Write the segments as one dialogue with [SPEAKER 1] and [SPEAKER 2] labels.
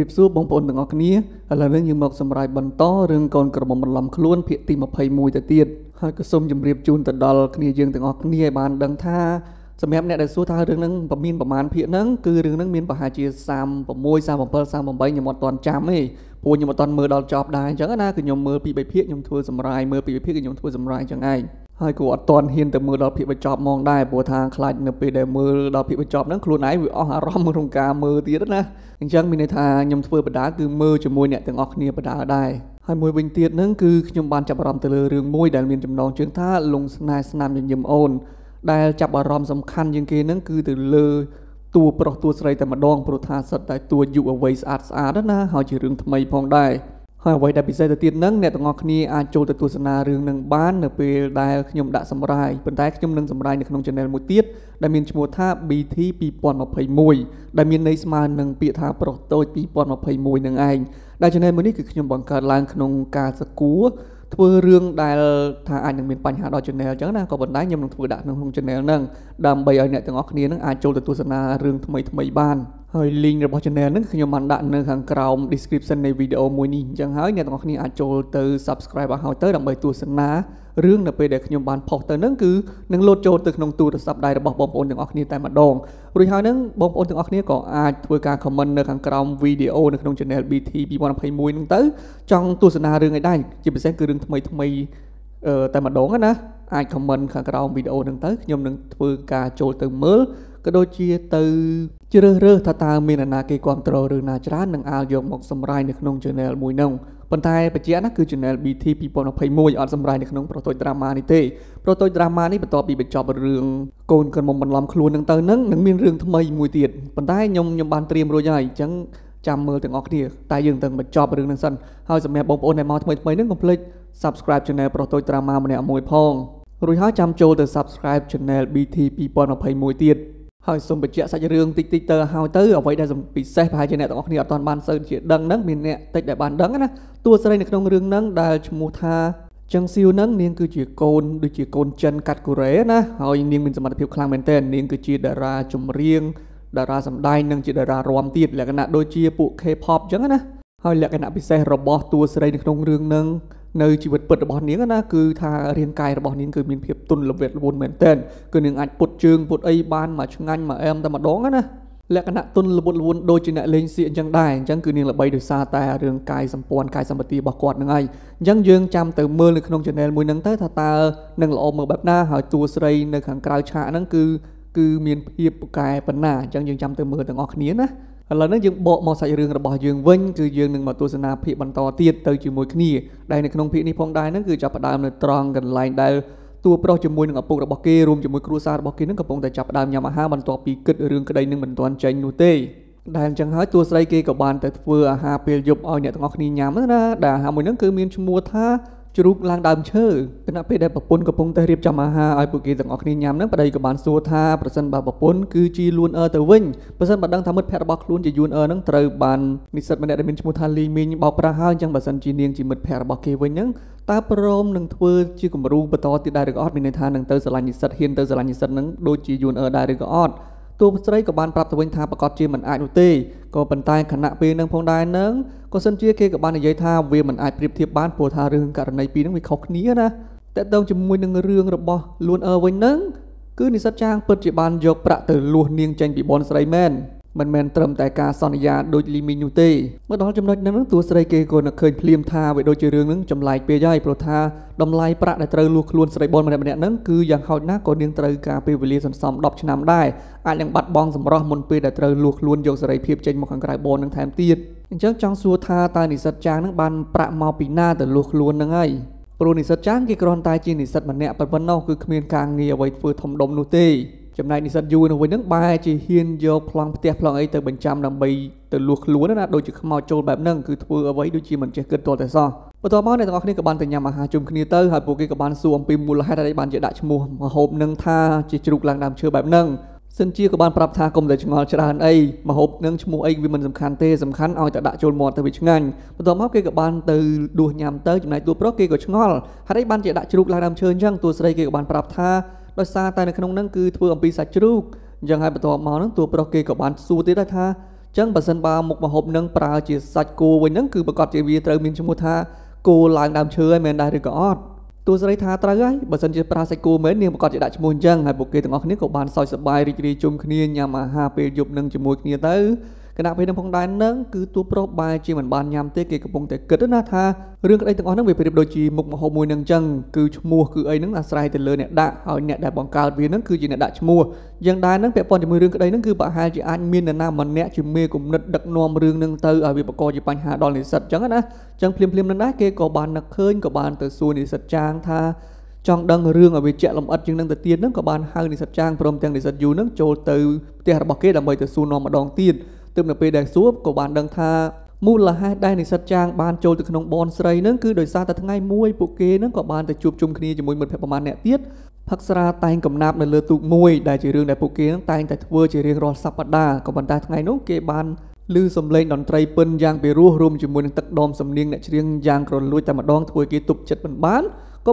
[SPEAKER 1] រាបសួរបងប្អូនទាំងអស់គ្នាឥឡូវនេះយើងមកសម្រាប់បន្តរឿងកូនក្រមុំបន្លំខ្លួនភាគទី21ទៅទៀតហើយក៏សូមជម្រាបជូនទៅដល់គ្នាយើងទាំងអស់គ្នាឲ្យបានដឹងថាសម្រាប់អ្នកដែលសួរថារឿងហ្នឹងមានប្រមាណភាគហ្នឹងគឺរឿងហ្នឹងមានប្រហែលជា36 37 38ខ្ញុំអត់ទាន់ចាំទេព្រោះខ្ញុំអត់ទាន់មើលដល់ចប់ដែរអញ្ចឹងណាគឺខ្ញុំមើលពីរបីភាគខ្ញុំធ្វើសម្រាយមើលពីរបីភាគខ្ញុំធ្វើសម្រាយអញ្ចឹងឯងហើយគូអត់ទាន់ហ៊ានទៅមើលដល់ភាគបញ្ចប់ហ្មងដែរព្រោះថាខ្លាចនៅពេលដែលមើលដល់ភាគបញ្ចប់ហ្នឹងខ្លួនឯងវាអស់អារម្មណ៍ក្នុងការមើលទៀតណាអញ្ចឹងមានន័យថាខ្ញុំធ្វើបដាគឺមើលជាមួយអ្នកទាំងអស់គ្នាបដាដែរហើយមួយវិញទៀតហ្នឹងគឺខ្ញុំបានចាប់អារម្មណ៍ទៅលើរឿងមួយដែលមានចំណងជើងថាលងស្នេហ៍ស្នាមញញឹមអូនដែលចាប់អារម្មណ៍សំខាន់ជាងគេហ្នឹងគឺទៅលើតួប្រុសតួស្រីតែម្ដងព្រោះថាសិតតែតួយុវវ័យស្អាតស្អាតណាហើយជារឿងថ្មីផងដែរហើយអ្វីដែលពិសេសទៅទៀតហ្នឹងអ្នកទាំងអស់គ្នាអាចចូលទៅទស្សនារឿងនឹងបាននៅពេលដែលខ្ញុំដាក់សម្រាយប៉ុន្តែខ្ញុំនឹងសម្រាយនៅក្នុង channel មួយទៀតដែលមានឈ្មោះថា BT 2021ដែលមានន័យស្មើនឹងពាក្យថាប្រុសតូច2021នឹងឯងដែល channel មួយនេះគឺខ្ញុំបង្កើតឡើងក្នុងការសកួរធ្វើរឿងដែលថាអាចនឹងមានបញ្ហាដល់ channel អញ្ចឹងណាក៏ប៉ុន្តែខ្ញុំនឹងធ្វើដាក់នៅក្នុង channel ហ្នឹងដើម្បីឲ្យអ្នកទាំងអស់គ្នានឹងអាចចូលទៅទស្សនារឿងថ្មីថ្មីបានហើយ link របស់ channel ហ្នឹងខ្ញុំបានដាក់នៅខាងក្រោម description នៃវីដេអូមួយនេះអញ្ចឹងហើយអ្នកទាំងអស់គ្នាអាចចូលទៅ subscribe ឲ្យហើយទៅដើម្បីទស្សនារឿងនៅពេលដែលខ្ញុំបានផុសទៅនឹងគឺនឹងលោតចូលទៅក្នុងទូរស័ព្ទដៃរបស់បងប្អូនទាំងអស់គ្នាតែម្ដងរួចហើយនឹងបងប្អូនទាំងអស់គ្នាក៏អាចធ្វើការ comment នៅខាងក្រោមវីដេអូនៅក្នុង channel BT 2021ហ្នឹងទៅ ចង់ទស្សនារឿងអីដែរជាពិសេសគឺរឿងថ្មីថ្មីតែម្ដងណាអាច comment ខាងក្រោមវីដេអូហ្នឹងទៅខ្ញុំនឹងធ្វើការចូលទៅមើលក៏ដូចជាទៅជ្រើសរើសថាតើមានអ្នកណាគេគ្រប់គ្រងឬណាច្រើននឹងអាចយកមកសម្រាយនៅក្នុង channel មួយហ្នឹងប៉ុន្តែបញ្ជាក់ណាគឺ Channel BT 2021អត់សម្រេចនៅក្នុងប្រទូច drama នេះទេប្រទូច drama នេះបន្ទាប់ពីបញ្ចប់រឿងកូនក្រមុំបន្លំខ្លួននឹងទៅនឹងនឹងមានរឿងថ្មីមួយទៀតប៉ុន្តែខ្ញុំខ្ញុំបានត្រៀមរួចហើយអញ្ចឹងចាំមើលទាំងអស់គ្នាតែយើងទាំងបញ្ចប់រឿងនឹងសិនហើយសម្រាប់បងប្អូនដែលមកថ្មីថ្មីនឹងកុំភ្លេច subscribe channel ប្រទូច drama ម្នាក់មួយផងរួចហើយចាំចូលទៅ subscribe channel BT 2021ទៀតហើយសូមបញ្ជាក់សាច់រឿងតិចតិចទៅហើយទៅអ្វីដែលពិសេសប្រហែលជាអ្នកទាំងអស់គ្នាអត់ទាន់បានសូវជាដឹងហ្នឹងមានអ្នកតិចដែលបានដឹង ណាតួស្រីនៅក្នុងរឿងហ្នឹងដែលឈ្មោះថាចឹងសៀវហ្នឹង នាងគឺជាកូនដូចជាកូនចិនកាត់កូរ៉េណាហើយនាងមានសមត្ថភាពខ្លាំងមែនទែននាងគឺជាតារាចម្រៀងតារាសម្ដែងនិងជាតារារាំទៀតលក្ខណៈដូចជាពួក K-pop ចឹងណាហើយលក្ខណៈពិសេសរបស់តួស្រីនៅក្នុងរឿងហ្នឹងនៅជីវិតពិតរបស់នាងណាគឺថារាងកាយរបស់នាងគឺមានភាពទន់ល្វិតល្វន់មែនទែនគឺនាងអាចពុតជើងពុតអីបានមកឆ្ងាញ់មកអែមតែម្ដងណាលក្ខណៈទុនល្វត់ល្វន់ដូចជាអ្នកលេងសៀកអញ្ចឹងដែរអញ្ចឹងគឺនាងល្បីដោយសារតែរឿងកាយសម្ព័ន្ធកាយសម្បត្តិរបស់គាត់ហ្នឹងហើយអញ្ចឹងយើងចាំទៅមើលនៅក្នុង channel មួយហ្នឹងទៅថាតើនឹងល្អមើលបែបណាហើយតួស្រី នៅខាងក្រៅឆាកហ្នឹងគឺគឺមានភាពប្រកែប៉ុណ្ណាអញ្ចឹងយើងចាំទៅមើលទាំងអស់គ្នាណាឥឡូវហ្នឹងយើងបកមកសាច់រឿងរបស់យើងវិញគឺយើងនឹងមកទស្សនាភាគបន្តទៀតទៅជាមួយគ្នាដែលនៅក្នុងភាគនេះផងដែរហ្នឹងគឺចាប់ផ្ដើមនៅត្រង់កន្លែងដែលតួប្រុសជាមួយនឹងឪពុករបស់គេរួមជាមួយគ្រួសាររបស់គេនឹងកំពុងតែចាប់ផ្ដើមញ៉ាំអាហារបន្ទាប់ពីគិតរឿងក្តីនឹងមិនទាន់ចេញនោះទេដែលអញ្ចឹងហើយតួស្រីគេក៏បានទៅធ្វើអាហារពេលយប់ឲ្យអ្នកទាំងអស់គ្នាញ៉ាំណាដែលអាហារមួយហ្នឹងគឺមានឈ្មោះថាជ្រូកឡើងដើមឈើគណៈពេលដែលប្រពន្ធកំពុងតែរៀបចំអាហារឲ្យពួកគេទាំងអស់គ្នាញ៉ាំហ្នឹងប្តីក៏បានសួរថាប្រសិនបើប្រពន្ធគឺជាលួនអើទៅវិញប្រសិនបើដឹងថាមិត្តភក្តិរបស់ខ្លួនជាយួនអើហ្នឹងត្រូវបាននិស្សិតម្នាក់ដែលមានឈ្មោះថាលីមីងបោកប្រាស់ហើយអញ្ចឹងបើសិនជានាងជាមិត្តភក្តិរបស់គេវិញហ្នឹងតើព្រមនឹងធ្វើជាគំរូបន្តទៀតដែរឬក៏អត់មានន័យថានឹងទៅសាលានិស្សិតហ៊ានទៅសាលានិស្សិតហ្នឹងដូចជាយួនអើដែរឬក៏អត់ទូស្រីក៏បានប្រាប់ទៅវិញថាប្រកាសជាមិនអាចនោះទេក៏ប៉ុន្តែខណៈពេលនឹងផងដែរនឹងក៏សិនជាគេក៏បាននិយាយថាវាមិនអាចប្រៀបធៀបបានព្រោះថារឿងករណីពីរនឹងវាខុសគ្នាណាតើតើជាមួយនឹងរឿងរបស់លួនអឺវិញនឹងគឺនិស្សិតចាងពិតជាបានយកប្រាក់ទៅលួសនាងចេញពីបនស្រីមែនមិនមែនត្រឹមតែការសន្យាដូចលីមីងនោះទេមកដល់ចំណុចហ្នឹងតួស្រីគេក៏នឹកឃើញភ្លាមថាវាដូចជារឿងហ្នឹងចម្លែកពេកហើយព្រោះថាតម្លៃប្រាក់ដែលត្រូវលួសខ្លួនស្រីបនម្នាក់ម្នាក់ហ្នឹងគឺយ៉ាងហោចណាស់ក៏នាងត្រូវការពេលវេលាសន្សំ10ឆ្នាំដែរអាចនឹងបាត់បង់សម្រស់មុនពេលដែលត្រូវលួសខ្លួនយកសេរីភាពចេញមកខាងក្រៅបននឹងថែមទៀតអញ្ចឹងចង់សួរថាតើនិស្សិតចាងហ្នឹងបានប្រាក់មកពីណាទៅលួសខ្លួនហ្នឹងហើយព្រោះនិស្សិតចាងគេគ្រាន់តែជានិស្សិតម្នាក់ប៉ុណ្ណោះគឺគ្មានការងារអ្វីធ្វើធំដុំនោះទេចំណែកនិស្សិតយូរនៅវិញហ្នឹងបែរជាហ៊ានយកប្លង់ផ្ទះប្លង់អីទៅបញ្ចាំដើម្បីទៅលួសខ្លួនណាដូចជាខ្មោចចូលបែបហ្នឹងគឺធ្វើអ្វីដូចជាមិនចេះគិតទាល់តែសោះបន្ទាប់មកអ្នកទាំងអស់គ្នាក៏បានទៅញ៉ាំអាហារជុំគ្នាទៅហើយពួកគេក៏បានសួរអំពីមូលហេតុអីបានជាដាក់ឈ្មោះម្ហូបនឹងថាជាជ្រូកឡើងដើមឈើបែបហ្នឹងសិនជាក៏បានប្រាប់ថាកុំតែឆ្ងល់ច្រើនអីមហូបនឹងឈ្មោះអីវាមិនសំខាន់ទេសំខាន់ឲ្យតែដាក់ចូលមាត់ទៅវាឆ្ងាញ់បន្ទាប់មកគេក៏បានទៅដួសញ៉ាំទៅចំណែកតួប្រុសគេក៏ឆ្ងល់ហេតុអីបានជាដាក់ជ្រូកឡើងដើមឈើអញ្ចឹងតួស្រីគេក៏បានប្រាប់ថាដោយសារតែនៅក្នុងហ្នឹងគឺធ្វើអំពីសាច់ជ្រូកអញ្ចឹងហើយបន្ទាប់មកហ្នឹងតួប្រុសគេក៏បានសួរទៀតដែរថាអញ្ចឹងបើសិនបើមុខម្ហូបហ្នឹងប្រើជាសាច់គោវិញហ្នឹងគឺប្រកាសជាវាត្រូវមានឈ្មោះថាគោឡើងដើមឈើហើយមែនដែរឬក៏អត់តួស្រីថាត្រូវហើយបើសិនជាប្រើសាច់គោមែននាងប្រកាសជាដាក់ឈ្មោះអញ្ចឹងហើយពួកគេទាំងអស់គ្នាក៏បានសើចសប្បាយរីករាយជុំគ្នាញ៉ាំអាហារពេលយប់នឹងជាមួយគ្នាទៅគណៈពេលនឹងផងដែរនឹងគឺទូប្រុសបែរជាមិនបានញ៉ាំទេគេកំពុងតែគិតណាថារឿងក្តីទាំងអស់ហ្នឹងវាប្រៀបដូចជាមុខម្ហូបមួយនឹងអញ្ចឹងគឺឈ្មោះគឺអីហ្នឹងអាស្រ័យទៅលើអ្នកដាក់ហើយអ្នកដែលបង្កើតវាហ្នឹងគឺជាអ្នកដាក់ឈ្មោះយ៉ាងដែរហ្នឹងពាក់ព័ន្ធជាមួយរឿងក្តីហ្នឹងគឺប្រហែលជាអាចមាននរណាម្នាក់ជាមេគំនិតដឹកនាំរឿងហ្នឹងទៅឲ្យវាបង្កជាបញ្ហាដល់និស្សិតអញ្ចឹងណាអញ្ចឹងភ្លាមភ្លាមនឹងដែរគេក៏បាននឹកឃើញក៏បានទៅសួរនិស្សិតចាងថាចង់ដឹងរឿងឲ្យវាជាក់លម្អិតជាងនឹងទៅទៀតហ្នឹងក៏បានហៅនិស្សិតចាងព្រមទាំងនិស្សិតយូនឹងចូលទៅផ្ទះរបស់គេដើម្បីទៅសួរនាំម្ដងទៀតទើបនៅពេលដែលសួរក៏បានដឹងថាមូលហេតុដែលនិស្សិតចាងបានចូលទៅក្នុងបនស្រីនឹងគឺដោយសារតែថ្ងៃមួយពួកគេនឹងក៏បានទៅជួបជុំគ្នាជាមួយមិត្តភក្តិប្រមាណអ្នកទៀតផឹកស្រាតែងកំណាប់នៅលើទូកមួយដែលជារឿងដែលពួកគេនឹងតែងតែធ្វើជារៀងរាល់សប្តាហ៍ក៏ប៉ុន្តែថ្ងៃនោះគេបានឮសំឡេងតន្ត្រីពិណយ៉ាងពិរោះរួមជាមួយនឹងទឹកដមសំនៀងអ្នកច្រៀងយ៉ាងក្រលួចតែម្ដងធ្វើគេទប់ចិត្តមិនបាន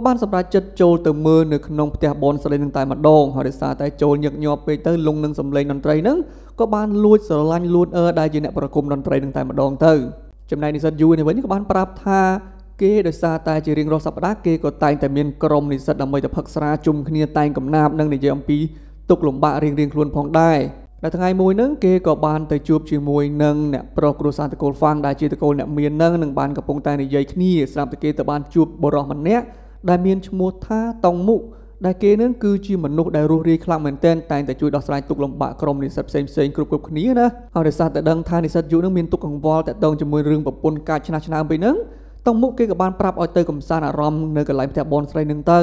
[SPEAKER 1] ក៏បានសម្រេចចិត្តចូលទៅមើលនៅក្នុងផ្ទះបនស្រីនឹងតែម្ដងហើយដោយសារតែចូលញឹកញាប់ពេកទៅលងនឹងសម្លេងតន្ត្រីនឹងក៏បានលួចស្រឡាញ់លួនអើដែលជាអ្នកប្រគំតន្ត្រីនឹងតែម្ដងទៅចំណែកនិស្សិតយូនេះវិញក៏បានប្រាប់ថាគេដោយសារតែជារៀងរាល់សប្ដាហ៍គេក៏តែងតែមានក្រុមនិស្សិតដើម្បីទៅផឹកស្រាជុំគ្នាតែងកំណាបនិងនិយាយអំពីទុកលំបាករៀងរៀងខ្លួនផងដែរនៅថ្ងៃមួយហ្នឹងគេក៏បានទៅជួបជាមួយនឹងអ្នកប្រុសគ្រួសារតកូលហ្វាងដែលជាតកូលអ្នកមាននឹងនឹងបានកំពុងតែនិយាយគ្នាស្រាប់តែគេទៅបានជួបបរិសម្នាក់ដែលមានឈ្មោះថាតង់មុខដែលគេនឹងគឺជាមនុស្សដែលរស់រាយខ្លាំងមែនទែនតែងតែជួយដោះស្រាយទុកលំបាកក្រុមនិស្សិតផ្សេងផ្សេងគ្រប់គ្រប់គ្នាណាហើយដោយសារតែដឹងថានិស្សិតយុនឹងមានទុកកង្វល់តាក់ទងជាមួយរឿងប្រពន្ធកាចឆ្នាស់ឆ្នើមពេកហ្នឹងតង់មុខគេក៏បានប្រាប់ឲ្យទៅកំសាន្តអារម្មណ៍នៅកន្លែងផ្ទះបនស្រីនឹងទៅ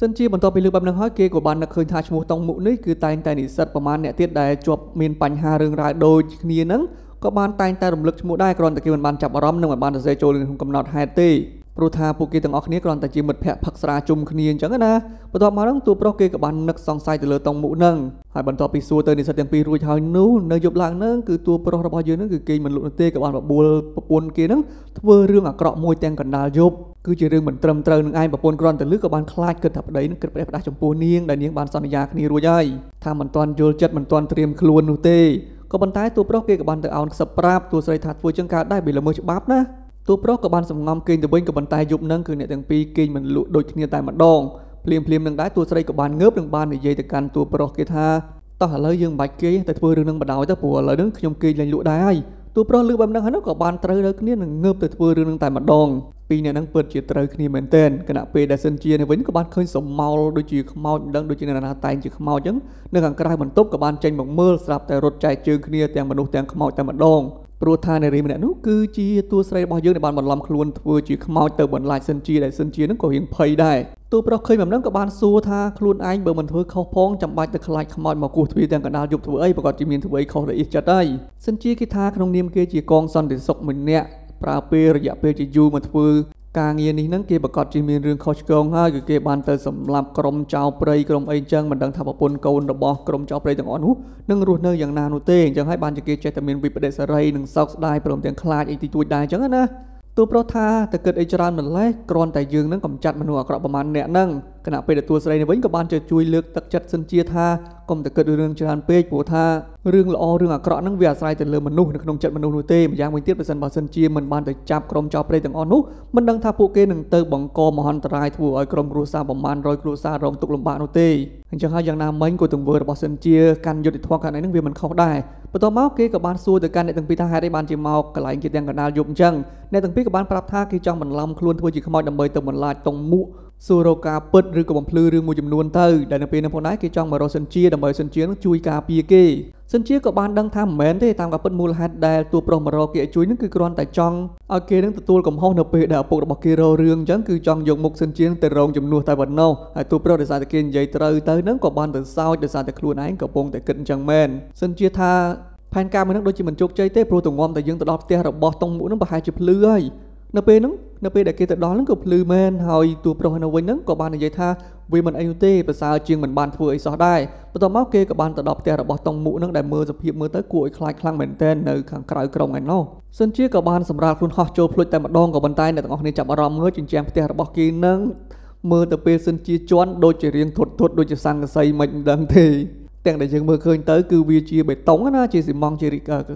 [SPEAKER 1] សិនជាបន្ទាប់ពីលើបែបហ្នឹងហើយគេក៏បាននឹកឃើញថាឈ្មោះតង់មុខនេះគឺតែងតែនិស្សិតប្រមាណអ្នកទៀតដែលជាប់មានបញ្ហារឿងរ៉ាវដូចគ្នាហ្នឹងក៏បានតែងតែរំលឹកឈ្មោះដែរគ្រាន់តែគេមិនបានចាប់អារម្មណ៍និងមិនបានសរសេរចូលក្នុងកំណត់ហេតុទេព្រោះថាពួកគេទាំងអស់គ្នាគ្រាន់តែជាមិត្តភក្តិផឹកស្រាជុំគ្នាអញ្ចឹងណាបន្ទាប់មកហ្នឹងតួប្រុសគេក៏បាននឹកសង្ស័យទៅលើតុងមុខហ្នឹងហើយបន្ទាប់ពីសួរទៅនិស្សិតទាំងពីររួចហើយនោះនៅយប់ឡើងហ្នឹងគឺតួប្រុសរបស់យើងហ្នឹងគឺគេមិនលុបនោះទេក៏បានបបួលប្រពន្ធគេហ្នឹងធ្វើរឿងអាក្រក់មួយទាំងកណ្ដាលយប់គឺជារឿងមិនត្រឹមត្រូវនឹងឯងប្រពន្ធគ្រាន់តែលឺក៏បានខ្លាចគិតថាប្តីនឹងគិតផ្ដេសផ្ដាស់ចំពោះនាងដែលនាងបានសន្យាគ្នារួចហើយថាមិនទាន់យល់ចិត្តមិនទាន់ត្រៀមខ្លួននោះទេក៏ប៉ុន្តែតួប្រុសគេក៏បានទៅអោនខ្សឹបប្រាប់តួស្រីថាធ្វើចឹងកើតដែរបើលើមើលច្បាប់ណាតួប្រុសក៏បានសំងំគេងទៅវិញក៏ប៉ុន្តែយប់ហ្នឹងគឺអ្នកទាំងពីរគេងមិនលក់ដូចគ្នាតែម្ដងភ្លាមភ្លាមនឹងដែរតួស្រីក៏បានងើបនិងបាននិយាយទៅកាន់តួប្រុសគេថាតោះឥឡូវយើងមិនបាច់គេតែធ្វើរឿងនឹងបណ្ដោយទៅព្រោះឥឡូវហ្នឹងខ្ញុំគេងលែងលក់ដែរហើយតួប្រុសលឺបែបហ្នឹងហើយក៏បានត្រូវលើគ្នានឹងងើបទៅធ្វើរឿងនឹងតែម្ដងពីរអ្នកហ្នឹងពិតជាត្រូវគ្នាមែនទែនគណៈពេលដែលសិនជានៅវិញក៏បានឃើញសមមោលដូចជាខ្មោចមិនដឹងដូចជាអ្នកណាតែងជាខ្មោចអញ្ចឹងនៅខាងក្រៅបន្ទប់ក៏បានចេញមកមើលស្រាប់តែរត់ចែកជើងគ្នាទាំងមនុស្សទាំងខ្មោចតែម្ដងព្រោះថានារីម្នាក់នោះគឺជាតួស្រីរបស់យើងដែលបានបន្លំខ្លួនធ្វើជាខ្មោចទៅបន្លាចសិនជាដែលសិនជានឹងក៏រៀងភ័យដែរតួប្រុសឃើញបែបហ្នឹងក៏បានសួរថាខ្លួនឯងបើមិនធ្វើខុសផងចាំបាច់ទៅខ្លាចខ្មោចមកគោះទ្វារទាំងកណ្ដាលយប់ធ្វើអីប្រកបជាមានធ្វើអីខុសរអ៊ីសចិត្តហើយសិនជាគេថាក្នុងនាមគេជាកងសន្តិសុខមួយនាក់ប្រើពេលរយៈពេលជាយូរមកធ្វើការងារនេះហ្នឹងគេប្រកាសជិះមានរឿងខុសឆ្គងហើយគឺគេបានទៅសម្លាប់ក្រុមចៅព្រៃក្រុមអីចឹងមិនដឹងថាប្រពន្ធកូនរបស់ក្រុមចៅព្រៃទាំងអស់នោះនឹងរស់នៅយ៉ាងណានោះទេអញ្ចឹងហើយបានជាគេចេះតែមានវិបដិសារីនិងសោកស្ដាយព្រមទាំងខ្លាចអីទីទួចដែរអញ្ចឹងណាទោះប្រោះថាតើគិតអីច្រើនម្លេះគ្រាន់តែយើង នឹងកំចាត់មនុស្សអាក្រក់ប្រមាណអ្នកហ្នឹងខណៈពេលទទួលស្រីនេះវិញក៏បានជួយលើកទឹកចិត្តសិនជាថាកុំតែគិតរឿងច្រើនពេកព្រោះថារឿងល្អរឿងអាក្រក់ហ្នឹងវាអាស្រ័យទៅលើមនុស្សនៅក្នុងចិត្តមនុស្សនោះទេម្យ៉ាងវិញទៀតបើសិនបើសិនជាមិនបានទៅចាប់ក្រុមចោរព្រៃទាំងអស់នោះមិនដឹងថាពួកគេនឹងទៅបង្កមហន្តរាយធ្វើឲ្យក្រុមគ្រួសារប្រមាណ100គ្រួសាររងទុក្ខលំបាកនោះទេអញ្ចឹងហើយយ៉ាងណាមិញក៏ទង្វើរបស់សិនជាកាន់យុទ្ធធម៌ខាងនេះហ្នឹងវាមិនខុសដែរបន្ទាប់មកគេក៏បានសួរទៅកាន់អ្នកទាំងពីរថាហេតុអីបានជាមកកន្លែងគេទាំងកណ្ដាលយប់អញ្ចឹងអ្នកទាំងពីរក៏បានប្រាប់ថាគេចង់បន្លំខ្លួនធ្វើជាខ្មោចដើម្បីទៅបន្លាចតុងមួកសួររកការពិតឬក៏បំភ្លឺរឿងមួយចំនួនទៅដែលនៅពេលនោះផងដែរគេចង់មករកសិនជាដើម្បីសិនជានឹងជួយការពារគេសិនជាក៏បានដឹងថាមិនមែនទេតាមការពិតមូលហេតុដែលតួប្រុសមករកគេជួយនឹងគឺគ្រាន់តែចង់ឲ្យគេនឹងទទួលកំហុសនៅពេលដែលឪពុករបស់គេរោរឿងអញ្ចឹងគឺចង់យកមុខសិនជាទៅរងជំនួសតែប៉ុណ្ណោះហើយតួប្រុសដោយសារតែគេនិយាយត្រូវទៅនឹងក៏បានទៅសោចដោយសារតែខ្លួនឯងកំពុងតែគិតអញ្ចឹងមែនសិនជាថាផែនការមួយនឹងដូចជាមិនជោគជ័យទេព្រោះទងំតែយើងទៅដល់ផ្ទះរបស់តុងមុខនឹងប្រហែលជាភ្លឺហើយនៅពេលហ្នឹងនៅពេលដែលគេទៅដល់ហ្នឹងក៏ភ្លឺមែនហើយតួប្រុសនៅវិញហ្នឹងក៏បាននិយាយថាវាមិនអីនោះទេប្រសើរជាងមិនបានធ្វើអីសោះដែរបន្ទាប់មកគេក៏បានទៅដល់ផ្ទះរបស់តុងមុខហ្នឹងដែលមើលសភាពមើលទៅគួរឲ្យខ្លាចខ្លាំងមែនទែននៅខាងក្រៅក្រុងឯណោះសិនជាក៏បានសម្រាលខ្លួនហោះចូលភ្លុចតែម្ដងក៏ប៉ុន្តែអ្នកទាំងអស់គ្នាចាប់អារម្មណ៍មើលជញ្ជាំងផ្ទះរបស់គេហ្នឹងមើលទៅពេលសិនជាជន់ដូចជារៀងធុតធុតដូចជាសង្កសីមិនដឹងទេទាំងដែលយើងមើលឃើញទៅគឺវាជាបេតុងណាជាស៊ីម៉ង់ជា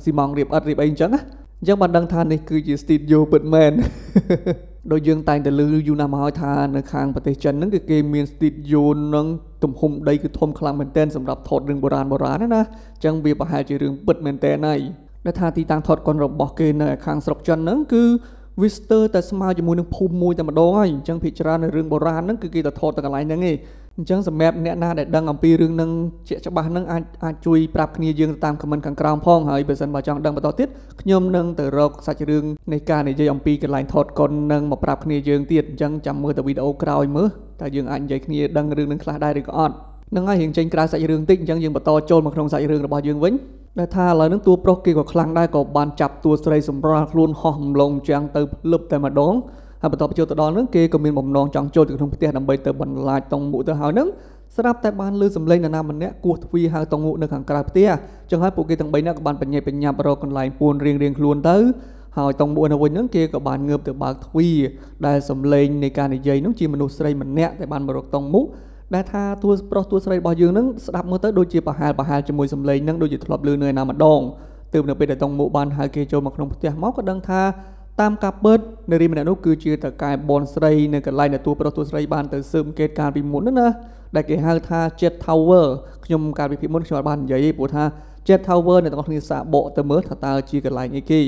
[SPEAKER 1] ស៊ីម៉ង់រៀបអត់រៀបអីអញ្ចឹងណាអញ្ចឹងបានដឹងថានេះគឺជា studio ពិតមែនដោយយើងតែងតែឮយូរណាស់មកហើយថានៅខាងប្រទេសចិនហ្នឹងគឺគេមាន studio នឹងទំហំដីគឺធំខ្លាំងមែនទែនសម្រាប់ថតរឿងបុរាណបុរាណណាណាអញ្ចឹងវាប្រហែលជារឿងពិតមែនទែនហើយដែលថាទីតាំងថតកុនរបស់គេនៅខាងស្រុកចិនហ្នឹងគឺវាស្ទើរតែស្មើជាមួយនឹងភូមិមួយតែម្ដងហើយអញ្ចឹងភាគច្រើននៅរឿងបុរាណហ្នឹងគឺគេតែថតតែកន្លែងហ្នឹងឯងអញ្ចឹងសម្រាប់អ្នកណាដែលដឹងអំពីរឿងនឹងជាច្បាស់នឹងអាចអាចជួយប្រាប់គ្នាយើងតាមខមមិនខាងក្រោមផងហើយបើសិនបើចង់ដឹងបន្តទៀតខ្ញុំនឹងទៅរកសាច់រឿងនៃការនិយាយអំពីកន្លែងថតកុននឹងមកប្រាប់គ្នាយើងទៀតអញ្ចឹងចាំមើលទៅវីដេអូក្រោយមើលតើយើងអាចនិយាយគ្នាដឹងរឿងនឹងខ្លះដែរឬក៏អត់នឹងហើយរៀងចេញក្រៅសាច់រឿងតិចអញ្ចឹងយើងបន្តចូលមកក្នុងសាច់រឿងរបស់យើងវិញដែលថាឥឡូវនឹងតួប្រុសគេក៏ខ្លាំងដែរក៏បានចាប់តួស្រីសម្រាលខ្លួនហោះអំឡុងចាំងទៅលឹបតែម្ដងហើយបន្ទាប់ចូលទៅដល់ហ្នឹងគេក៏មានបំណងចង់ចូលទៅក្នុងផ្ទះដើម្បីទៅបន្លាចតងមុខទៅហើយហ្នឹងស្រាប់តែបានលើសំឡេងនរណាម្នាក់គោះទ្វារហៅតងមុខនៅខាងក្រៅផ្ទះចឹងហើយពួកគេទាំង3នាក់ក៏បានបញ្ញាបញ្ញាប់រកកន្លែងពួនរៀងរៀងខ្លួន ទៅហើយតងមួយនៅវិញហ្នឹងគេក៏បានងើបទៅបើកទ្វារដែលសំឡេងនៃការនិយាយហ្នឹងជាមនុស្សស្រីម្នាក់ដែលបានមករកតងមុខដែលថាទួប្រុសទួស្រីរបស់យើងហ្នឹងស្ដាប់មើលទៅដូចជាប្រហែលប្រហែលជាមួយសំឡេងហ្នឹងដូចជាធ្លាប់លឺនៅឯណាម្ដងទើបនៅពេលដែលតងមុខបានហៅគេចូលមកក្នុងផ្ទះមកក៏ដឹងថាតាមការពិតនារីម្នាក់នោះគឺជាតកែបនស្រីនៅកន្លែងដែលតួប្រុសតួស្រីបានទៅស៊ើបអង្កេតការពីមុនណាដែលគេហៅថា Jet Tower ខ្ញុំកាលពីពីមុនខ្ញុំអត់បាននិយាយទេព្រោះថា Jet Tower អ្នកទាំងអស់គ្នាសាកបកទៅមើលថាតើជាកន្លែងអីគេ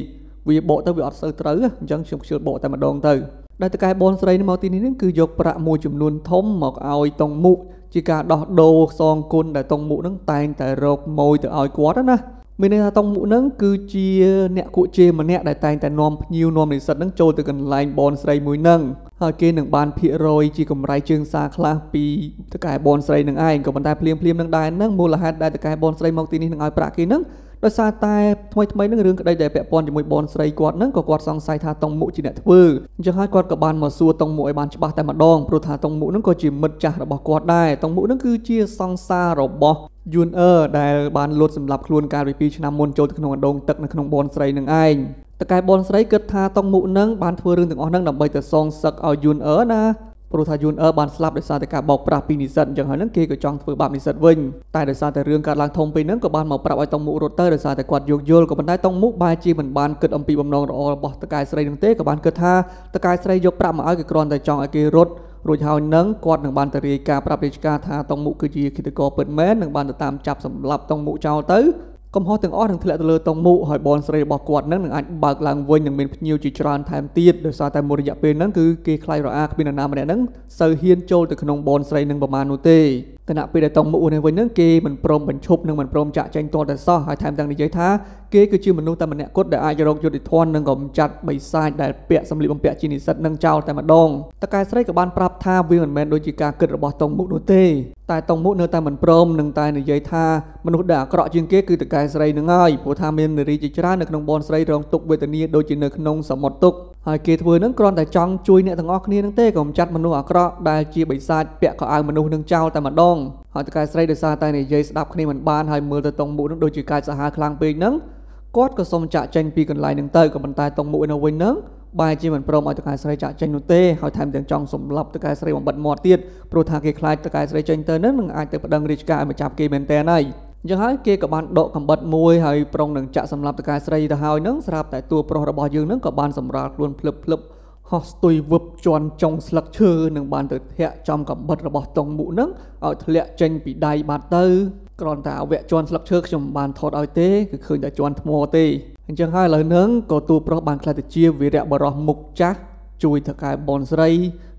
[SPEAKER 1] វាបកទៅវាអត់សូវត្រូវអញ្ចឹងខ្ញុំខ្ជិលបកតែម្ដងទៅដែលតកែបនស្រីនេះមកទីនេះនឹងគឺយកប្រាក់មួយចំនួនធំមកឲ្យតុងមុខជាការដោះដូរសងគុណដែលតុងមុខនឹងតែងតែរកម៉ួយទៅឲ្យគាត់ណាមានន័យថាតុងមុខហ្នឹងគឺជាអ្នកគក់ជេម្នាក់ដែលតែងតែនាំភ្ញៀវនាំនិស្សិតហ្នឹងចូលទៅកន្លែងបនស្រីមួយហ្នឹងហើយគេនឹងបានភាគរយ ជាកម្រៃជើងសារខ្លះពីតកែបនស្រីនឹងឯងក៏ប៉ុន្តែភ្លាមភ្លាមនឹងដែរហ្នឹងមូលហេតុដែលតកែបនស្រីមកទីនេះនឹងឲ្យប្រាក់គេហ្នឹងដោយសារតែថ្មីថ្មីនឹងរឿងក្តីដែលពាក់ព័ន្ធជាមួយបនស្រីគាត់នឹងក៏គាត់សង្ស័យថាតុងមុខជាអ្នកធ្វើអញ្ចឹងហើយគាត់ក៏បានមកសួរតុងមុខឲ្យបានច្បាស់តែម្ដងព្រោះថាតុងមុខនឹងក៏ជាមិត្តចាស់របស់គាត់ដែរតុងមុខនឹងគឺជាសង្សាររបស់យួនអឺដែលបានលួចសម្លាប់ខ្លួនកាលពី2ឆ្នាំមុនចូលទៅក្នុងអណ្ដូងទឹកនៅក្នុងបនស្រីនឹងឯងតកែបនស្រីគិតថាតុងមុខនឹងបានធ្វើរឿងទាំងអស់នឹងដើម្បីទៅសងសឹកឲ្យយួនអឺណាព្រោះថា UNR បានស្លាប់ដោយសារតែការបោកប្រាស់ពីនិស្សិតអញ្ចឹងហើយនឹងគេក៏ចង់ធ្វើបាបនិស្សិតវិញតែដោយសារតែរឿងកើតឡើងធំពេកហ្នឹងក៏បានមកប្រាប់ឲ្យតុងមុខរត់ទៅដោយសារតែគាត់យោគយល់ក៏ប៉ុន្តែតុងមុខបែរជាមិនបានគិតអំពីបំណងល្អរបស់តកែស្រីនឹងទេក៏បានគិតថាតកែស្រីយកប្រាក់មកឲ្យគឺគ្រាន់តែចង់ឲ្យគេរត់រួចហើយនឹងគាត់នឹងបានទៅរាយការណ៍ប្រាប់រាជការថាតុងមុខគឺជាឃាតករពិតមែននឹងបានទៅតាមចាប់សម្លាប់តុងមុខចោលទៅកំហុសទាំងអស់នឹងធ្លាក់ទៅលើតុងមុខហើយបនស្រីរបស់គាត់នឹងអាចបើកឡើងវិញនឹងមានភ្ញៀវជាច្រើនថែមទៀតដោយសារតែមួយរយៈពេលហ្នឹងគឺគេខ្លាចរអាគ្មាននរណាម្នាក់ហ្នឹងសូវហ៊ានចូលទៅក្នុងបនស្រីនឹងប្រមាណនោះទេគណៈពេលដែលតុងមុខនេះវិញហ្នឹងគេមិនព្រមបញ្ឈប់និងមិនព្រមចាក់ចែងតរតែសោះហើយថែមទាំងនិយាយថាគេគឺជាមនុស្សតែម្នាក់គត់ដែលអាចរកយុត្តិធម៌និងកំចាត់បិសាចដែលពាក់សម្លៀកបំពាក់ជានិស្សិតនឹងចោលតែម្ដងតកែស្រីក៏បានប្រាប់ថាវាមិនមែនដូចជាការគិតរបស់តុងមុខនោះទេតែតុងមុខនៅតែមិនព្រមនឹងតែនិយាយថាមនុស្សដែលអាក្រក់ជាងគេគឺតកែស្រីនឹងហើយព្រោះថាមាននារីជាច្រើននៅក្នុងបនស្រីរងទុក្ខវេទនាដូចជានៅក្នុងសមុទ្រទុក្ខហើយគេធ្វើនឹងគ្រាន់តែចង់ជួយអ្នកទាំងអស់គ្នានឹងទេកំចាត់មនុស្សអាក្រក់ដែលជាបិសាចពាក់កោអាវមនុស្សនឹងចោលតែម្ដងហើយតកែស្រីដោយសារតែនិយាយស្ដាប់គ្នាមិនបានហើយមើលទៅតុងមុខនឹងដូចជាកាចសាហាវខ្លាំងពេកនឹងគាត់ក៏សុំចាក់ចេញពីកន្លែងនឹងទៅក៏ប៉ុន្តែតុងមួយនៅវិញនឹងបែរជាមិនព្រមឲ្យតកែស្រីចាក់ចេញនោះទេហើយថែមទាំងចង់សម្លាប់តកែស្រីបំបិតមាត់ទៀតព្រោះថាគេខ្លាចតកែស្រីចេញទៅនឹងនឹងអាចទៅប្តឹងរាជការឲ្យមកចាប់គេមែនតើហើយអញ្ចឹងហើយគេក៏បានដកកំបិតមួយហើយប្រុងនឹងចាក់សម្លាប់តកែស្រីទៅហើយនឹងស្រាប់តែតួប្រុសរបស់យើងនឹងក៏បានសម្រាលខ្លួនភ្លឹបភ្លឹបហោះស្ទុយវឹបជន់ចុងស្លឹកឈើនឹងបានទៅធាក់ចំកំបិតរបស់តុងមុនឹងឲ្យធ្លាក់ចេញពីដៃបាត់ទៅគ្រាន់តែអវៈជន់ស្លឹកឈើខ្ញុំបានថតឲ្យទេគឺឃើញតែជន់ថ្មទេអញ្ចឹងហើយឥឡូវហ្នឹងក៏ទូប្រុសបានខ្លាចទៅជាវីរៈបរោះមុខចាស់ជួយថកែបនស្រី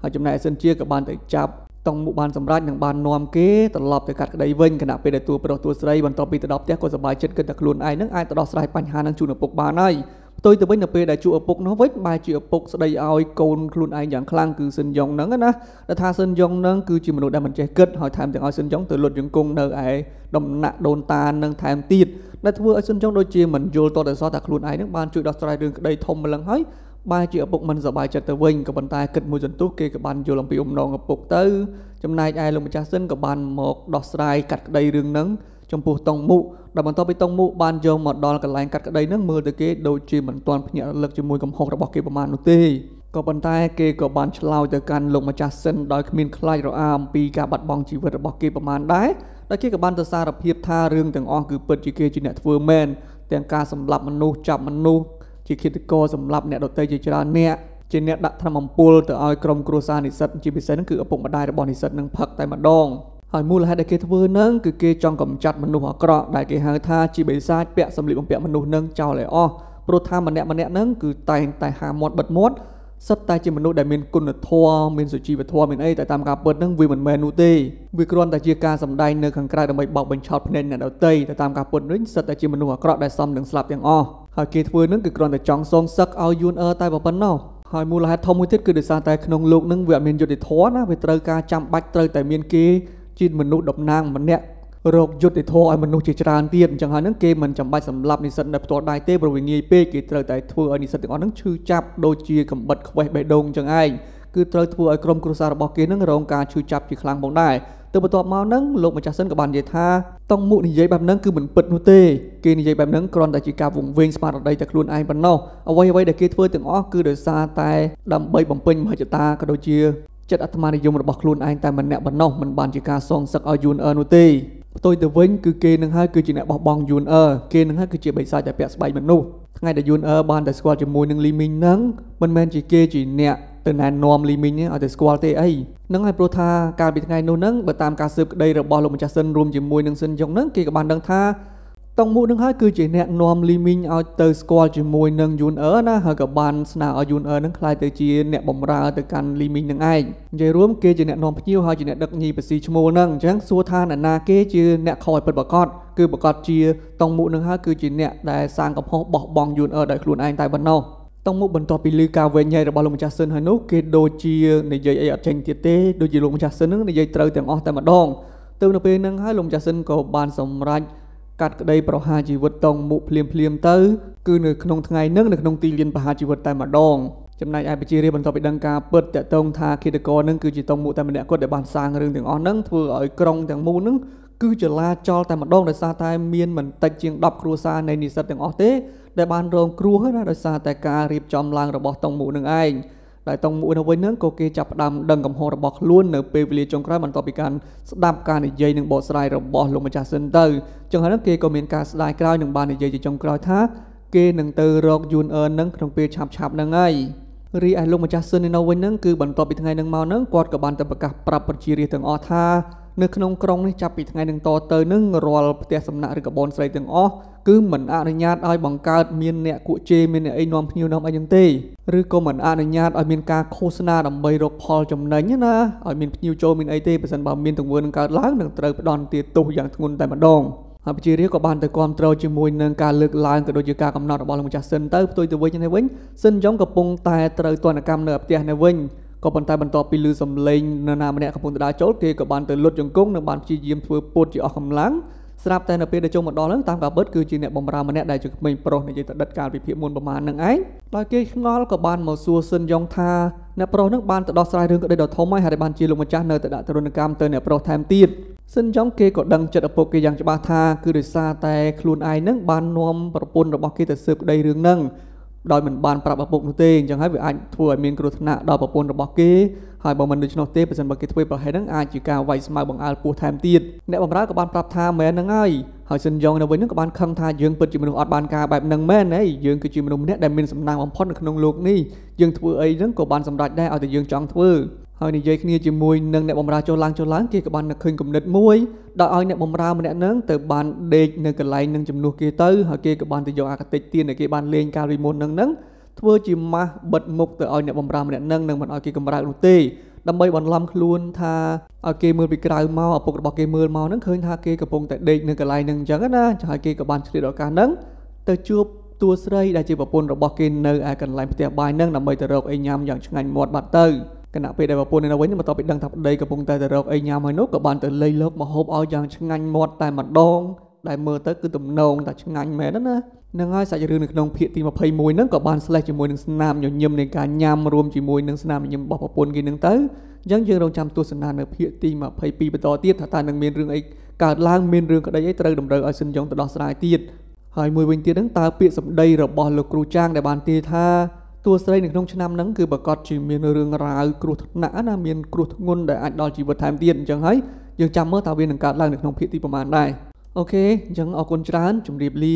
[SPEAKER 1] ហើយចំណែកឯសិនជាក៏បានទៅចាប់តង់មុខបានសម្រេចនឹងបាននាំគេត្រឡប់ទៅកាត់ក្តីវិញគណៈពេលដែលទូប្រុសទូស្រីបន្ទាប់ពីទៅដល់ផ្ទះក៏សប្បាយចិត្តគិតថាខ្លួនឯងនឹងអាចទៅដោះស្រាយបញ្ហានឹងជូនឪពុកបានហើយផ្ទុយទៅវិញនៅពេលដែលជួឪពុកនោះវិញបែរជាឪពុកស្ដីឲ្យកូនខ្លួនឯងយ៉ាងខ្លាំងគឺស៊ិនយ៉ុងហ្នឹងណាដែលថាស៊ិនយ៉ុងហ្នឹងគឺជាមនុស្សដែលមិនចេះគិតហើយថែមទាំងឲ្យស៊ិនយ៉ុងទៅលុតយង្គង់នៅឯដំណាក់ដូនតានឹងថែមទៀតដែលធ្វើឲ្យស៊ិនយ៉ុងដូចជាមិនយល់តតសោះថាខ្លួនឯងហ្នឹងបានជួយដោះស្រាយរឿងក្តីធំម្លឹងហើយបែរជាឪពុកមិនសប្បាយចិត្តទៅវិញក៏ប៉ុន្តែគិតមួយសន្ទុះគេក៏បានយល់អំពីអំណងឪពុកទៅចំណែកឯលោកម្ចាស់ស៊ិនក៏បានមកដោះស្រាយកាត់ក្តីរឿងហ្នឹងចំពោះតុងមុខដែលបន្ទាប់ពីតុងមុខបានយកមកដល់កន្លែងកាត់ក្តីនឹងមើលទៅគេដូចជាមិនទាន់ភ្ញាក់រលឹកជាមួយកំហុសរបស់គេប្រមាណនោះទេក៏ប៉ុន្តែគេក៏បានឆ្លោយទៅកាន់លោកម្ចាស់សិនដោយគ្មានខ្លាចរអាអំពីការបាត់បង់ជីវិតរបស់គេប្រមាណដែរដែលគេក៏បានទៅសារភាពថារឿងទាំងអស់គឺពិតជាគេជាអ្នកធ្វើមែនទាំងការសម្លាប់មនុស្សចាប់មនុស្សជាឃាតករសម្លាប់អ្នកដទៃជាច្រើនអ្នកជាអ្នកដាក់ថ្នាំអំពូលទៅឲ្យក្រុមគ្រួសារនិស្សិតជាពិសេសនឹងគឺឪពុកម្ដាយរបស់និស្សិតនឹងផឹកតែម្ដងហើយមូលហេតុដែលគេធ្វើនឹងគឺគេចង់កម្ចាត់មនុស្សអាក្រក់ដែលគេហៅថាជាបិសាចពាក់សម្លៀកបំពាក់មនុស្សនឹងចោលឲ្យអស់ព្រោះថាម្នាក់ម្នាក់នឹងគឺតែងតែហាមាត់បិទមាត់សិតតែជាមនុស្សដែលមានគុណធម៌មានសុជីវធម៌មានអីតែតាមការពិតនឹងវាមិនមែននោះទេវាគ្រាន់តែជាការសម្ដែងនៅខាងក្រៅដើម្បីបោកបញ្ឆោតភ្នែកអ្នកដទៃតែតាមការពិតវិញសិតតែជាមនុស្សអាក្រក់ដែលសមនឹងស្លាប់ទាំងអស់ហើយគេធ្វើនឹងគឺគ្រាន់តែចង់សងសឹកឲ្យយួនអើតែប៉ុណ្ណោះហើយមូលហេតុធំមួយទៀតគឺដោយសារតែក្នុងលោកនឹងវាអត់មានយុត្តិធម៌ណាវាត្រូវការចាំបាច់ត្រូវតែមានគេជាមនុស្សដំណាងម្នាក់រោគយុទ្ធធម៌ឲ្យមនុស្សជាច្រើនទៀតអញ្ចឹងហើយហ្នឹងគេមិនចាំបាច់សម្លាប់និស្សិតនៅផ្ទាល់ដៃទេព្រោះវាងាយពេកគេត្រូវតែធ្វើឲ្យនិស្សិតទាំងអស់ហ្នឹងឈឺចាប់ដូចជាកំបិតខ្វេះបេះដូងអញ្ចឹងឯងគឺត្រូវធ្វើឲ្យក្រុមគ្រួសាររបស់គេហ្នឹងរងការឈឺចាប់ជាខ្លាំងផងដែរទៅបន្ទាប់មកហ្នឹងលោកម្ចាស់សិនក៏បាននិយាយថាតង់មុខនិយាយបែបហ្នឹងគឺមិនពិតនោះទេ គេនិយាយបែបហ្នឹងគ្រាន់តែជាការវង្វេងស្មារតីតែខ្លួនឯងប៉ុណ្ណោះអ្វីអ្វីដែលគេធ្វើទាំងអស់គឺដោយសារតែដើម្បីបំពេញមហិច្ឆតាក៏ដូចជាចិត្តអាត្មានិយមរបស់ខ្លួនឯងតែម្នាក់ប៉ុណ្ណោះមិនបានជាការសងសឹកឲ្យ UNR នោះទេផ្ទុយទៅវិញគឺគេនឹងហើយគឺជាអ្នកបោះបង់ UNR គេនឹងហើយគឺជាបិសាចតែពាក់ស្បែកមនុស្សថ្ងៃដែល UNR បានតែស្គាល់ជាមួយនឹងលីមីងហ្នឹងមិនមែនជាគេជាអ្នកទៅណែនាំលីមីងឲ្យតែស្គាល់ទេអីនឹងហើយព្រោះថាកាលពីថ្ងៃនោះហ្នឹងបើតាមការស៊ើបក្តីរបស់លោកម្ចាស់ស៊ិនរួមជាមួយនឹងស៊ិនយ៉ុងហ្នឹងគេក៏បានដឹងថាតុងមូនឹងហើយគឺជាអ្នកនាំលីមីងឲ្យទៅស្គាល់ជាមួយនឹងយូនអឺណាហើយក៏បានស្នើឲ្យយូនអឺនឹងក្លាយទៅជាអ្នកបម្រើទៅកាន់លីមីងនឹងឯងនិយាយរួមគេជាអ្នកនាំភ្ញៀវហើយជាអ្នកដឹកញីបស៊ីឈ្មោលនឹងអញ្ចឹងសួរថានរណាគេជាអ្នកខ້ອຍពិតប្រាកដគឺប្រកាសជាតុងមូនឹងហើយគឺជាអ្នកដែលសាងកំហុសបោះបង់យូនអឺដោយខ្លួនឯងតែប៉ុណ្ណោះតុងមុខបន្ទាប់ពីលឺការវែងញ៉ៃរបស់លោកម្ចាស់ស៊ិនហើយនោះគេដូចជានិយាយអីអត់ចេញទៀតទេដូចជាលោកម្ចាស់ស៊ិននឹងនិយាយត្រូវទាំងអស់តែម្ដងទៅនៅពេលហ្នឹងហើយលោកម្ចាស់ស៊ិនក៏បានសម្រេចកាត់ក្តីប្រហារជីវិតតង់មុខភ្លាមភ្លាមទៅ គឺនៅក្នុងថ្ងៃនឹងនៅក្នុងទីលានប្រហារជីវិតតែម្ដងចំណែកឯប្រជារាស្ត្របន្តពីដឹងការពិតតកតងថាឃាតករនឹងគឺជាតង់មុខតែម្នាក់គាត់ដែលបានសាងរឿងទាំងអស់នឹងធ្វើឲ្យក្រុងទាំងមូលនឹងគឺចលាចលតែម្ដងដោយសារតែមានមិនតិចជាង10គ្រួសារនៃនិស្សិតទាំងអស់ទេដែលបានរងគ្រោះណាដោយសារតែការរៀបចំឡើងរបស់តង់មុខនឹងឯងដែលតុងមួយនៅវិញហ្នឹងក៏គេចាប់ផ្ដើមដឹងកំហុសរបស់ខ្លួននៅពេលវេលាចុងក្រោយបន្ទាប់ពីការស្ដាប់ការនិយាយនិងបកស្រាយរបស់លោកម្ចាស់សិនទៅចឹងហើយគេក៏មានការស្ដាយក្រោយនឹងបាននិយាយជាចុងក្រោយថាគេនឹងទៅរកយូនអឺនហ្នឹងក្នុងពេលឆាប់ឆាប់ហ្នឹងហើយរីឯលោកម្ចាស់ស៊ុននៅវិញហ្នឹងគឺបន្ទាប់ពីថ្ងៃហ្នឹងមកហ្នឹងគាត់ក៏បានទៅប្រកាសប្រាប់ប្រជារាស្ត្រទាំងអស់ថានៅក្នុងក្រុងនេះចាប់ពីថ្ងៃនឹងតទៅនឹងរាល់ផ្ទះសំណាក់ឬកបនស្រីទាំងអស់គឺមិនអនុញ្ញាតឲ្យបង្កើតមានអ្នកគក់ជេមានអ្នកអីនាំភ្ញៀវនាំអីចឹងទេឬក៏មិនអនុញ្ញាតឲ្យមានការឃោសនាដើម្បីរកផលចំណេញណាឲ្យមានភ្ញៀវចូលមានអីទេបើសិនបើមានទង្វើនឹងកើតឡើងនឹងត្រូវផ្ដន់ទាទោសយ៉ាងធ្ងន់តែម្ដងហើយប្រជារាស្ត្រក៏បានទៅគ្រប់គ្រងជាមួយនឹងការលើកឡើងក៏ដូចជាការកំណត់របស់លោកម្ចាស់សិនទៅផ្ទុយទៅវិញនេះវិញសិនយ៉ងកំពុងតែត្រូវទណ្ឌកម្មនៅផ្ទះនេះវិញក៏ប៉ុន្តែបន្ទាប់ពីលឺសំឡេងនរណាម្នាក់កំពុងដើរចូលគេក៏បានទៅលុតជង្គង់និងបានព្យាយាមធ្វើពុតជាអស់កម្លាំងស្រាប់តែនៅពេលដែលចូលមកដល់ហ្នឹងតាមកាបិតគឺជាអ្នកបំរើម្នាក់ដែលជាក្មេងប្រុសនិយាយទៅដិតកាលពីភាពមុនប្រមាណហ្នឹងឯងដោយគេឆ្ងល់ក៏បានមកសួរស៊ិនយ៉ុងថាអ្នកប្រុសហ្នឹងបានទៅដោះស្រាយរឿងក្តីដ៏ធំហើយហើយបានជាលោកម្ចាស់នៅតែដាក់ទរណកម្មទៅអ្នកប្រុសថែមទៀតស៊ិនយ៉ុងគេក៏ដឹងចិត្តឪពុកគេយ៉ាងច្បាស់ថាគឺដោយសារតែខ្លួនឯងហ្នឹងបាននាំប្រពន្ធរបស់គេទៅស៊ើបក្តីរឿងហ្នឹងដោយមិនបានប្រាប់ឪពុកនោះទេអញ្ចឹងហើយវាអាចធ្វើឲ្យមានគ្រោះថ្នាក់ដល់ប្រពន្ធរបស់គេហើយបើមិនដូច្នោះទេប្រសិនបើគេធ្វើប្រហែលហ្នឹងអាចជាការវាយស្មៅបង្អើលពោះថែមទៀតអ្នកបម្រើក៏បានប្រាប់ថាមែនហ្នឹងហើយហើយសិនយ៉ងនៅវិញហ្នឹងក៏បានខឹងថាយើងពិតជាមនុស្សអត់បានការបែបហ្នឹងមែនហីយើងគឺជាមនុស្សម្នាក់ដែលមានសំណាងបំផុតនៅក្នុងលោកនេះយើងធ្វើអីហ្នឹងក៏បានសម្រេចដែរឲ្យតែយើងចង់ធ្វើហើយនិយាយគ្នាជាមួយនឹងអ្នកបំរើចូលឡើងចូលឡើងគេក៏បាននឹកឃើញគំនិតមួយដល់ឲ្យអ្នកបំរើម្នាក់ហ្នឹងទៅបានដេកនៅកន្លែងនឹងជំនួសគេទៅហើយគេក៏បានទៅយកអាកតិចទៀនដែលគេបានលេងកាលពីមុនហ្នឹងហ្នឹងធ្វើជាម៉ាស់បិទមុខទៅឲ្យអ្នកបំរើម្នាក់ហ្នឹងនឹងមិនឲ្យគេកម្រើកនោះទេដើម្បីបន្លំខ្លួនថាឲ្យគេមើលពីក្រៅមកឪពុករបស់គេមើលមកហ្នឹងឃើញថាគេកំពុងតែដេកនៅកន្លែងហ្នឹងអញ្ចឹងណាហើយគេក៏បានឆ្លៀតឱកាសហ្នឹងទៅជួបតួស្រីដែលជាប្រពន្ធរបស់គេនៅឯកន្លែងផ្ទះបាយហ្នឹងដើម្បីទៅរកអីញ៉ាំយ៉ាងឆ្ងាញ់មាត់បាត់ទៅគណៈពេលដែលប្រពន្ធនៅវិញបន្ទាប់ពីដឹងថាប្តីកំពុងតែទៅរកអីញ៉ាំហើយនោះក៏បានទៅលៃលោកមកហូបឲ្យយ៉ាងឆ្ងាញ់មាត់តែម្ដង ដែលមើលទៅគឺទំនងតែឆ្ងាញ់មែនណានឹងហើយសាច់រឿងនៅក្នុងភាគទី21ហ្នឹងក៏បានស្លេះជាមួយនឹងស្នាមញញឹមនៃការញ៉ាំរួមជាមួយនឹងស្នាមញញឹមរបស់ប្រពន្ធគេហ្នឹងទៅអញ្ចឹងយើងរងចាំទស្សនានៅភាគទី22បន្តទៀតថាតើនឹងមានរឿងអីកើតឡើងមានរឿងក្តីអីត្រូវតម្រូវឲ្យសិនយ៉ងទៅដោះស្រាយទៀតហើយមួយវិញទៀតហ្នឹងតើពាក្យសម្ដីរបស់លោកគ្រូចាងដែលបានទាយថាតួស្រីនៅក្នុងឆ្នាំហ្នឹងគឺប្រកាសជាមានរឿងរ៉ាវគ្រោះថ្នាក់ណា មានគ្រោះធ្ងន់ដែលអាចដល់ជីវិតថែមទៀតអញ្ចឹងហើយយើងចាំមើលតើវានឹងកើតឡើងនៅក្នុងភាគទីប្រមាណដែរអូខេអញ្ចឹងអរគុណច្រើនជម្រាបលា